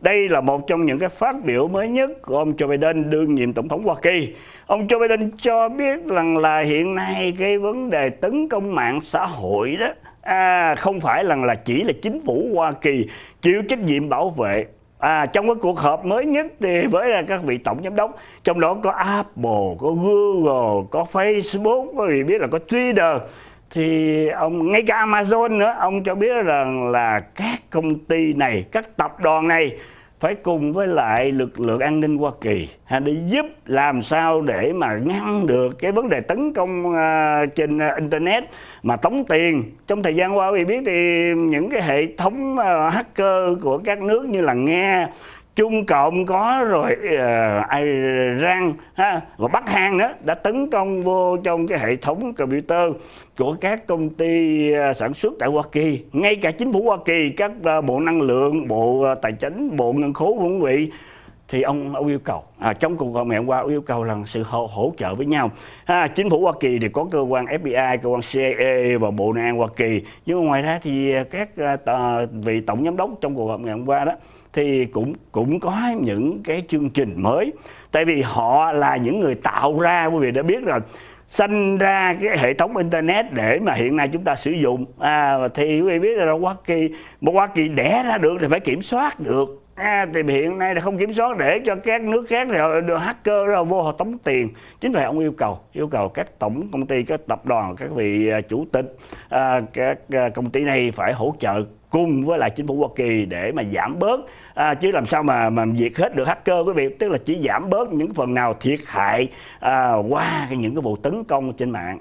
Đây là một trong những cái phát biểu mới nhất của ông Joe Biden đương nhiệm Tổng thống Hoa Kỳ. Ông Joe Biden cho biết rằng là hiện nay cái vấn đề tấn công mạng xã hội đó à, không phải rằng là chỉ là chính phủ Hoa Kỳ chịu trách nhiệm bảo vệ À, trong cái cuộc họp mới nhất thì với các vị tổng giám đốc trong đó có Apple, có Google, có Facebook, có gì biết là có Twitter thì ông ngay cả Amazon nữa ông cho biết rằng là các công ty này các tập đoàn này phải cùng với lại lực lượng an ninh Hoa Kỳ để giúp làm sao để mà ngăn được cái vấn đề tấn công uh, trên à, internet mà tống tiền trong thời gian qua quý biết thì những cái hệ thống uh, hacker của các nước như là Nga Trung Cộng có rồi uh, ờ, Iran ha, và Bắc Hàn nữa đã tấn công vô trong cái hệ thống computer của các công ty ờ, sản xuất tại Hoa Kỳ ngay cả chính phủ Hoa Kỳ các ờ, bộ năng lượng bộ tài chính bộ ngân khố cũng bị thì ông, ông yêu cầu à, trong cuộc hội ngày hôm qua yêu cầu là sự hỗ, hỗ trợ với nhau à, chính phủ Hoa Kỳ thì có cơ quan FBI cơ quan CIA e và bộ nội an Hoa Kỳ nhưng ngoài ra thì à, các à, vị tổng giám đốc trong cuộc họp ngày hôm qua đó thì cũng cũng có những cái chương trình mới tại vì họ là những người tạo ra quý vị đã biết rồi sinh ra cái hệ thống internet để mà hiện nay chúng ta sử dụng à, thì quý vị biết là Hoa Kỳ một Hoa Kỳ đẻ ra được thì phải kiểm soát được À, thì hiện nay là không kiểm soát để cho các nước khác rồi đưa hacker rồi vô họ tống tiền chính vậy ông yêu cầu yêu cầu các tổng công ty các tập đoàn các vị à, chủ tịch à, các công ty này phải hỗ trợ cùng với lại chính phủ Hoa Kỳ để mà giảm bớt à, chứ làm sao mà mà diệt hết được hacker quý vị tức là chỉ giảm bớt những phần nào thiệt hại à, qua những cái vụ tấn công trên mạng.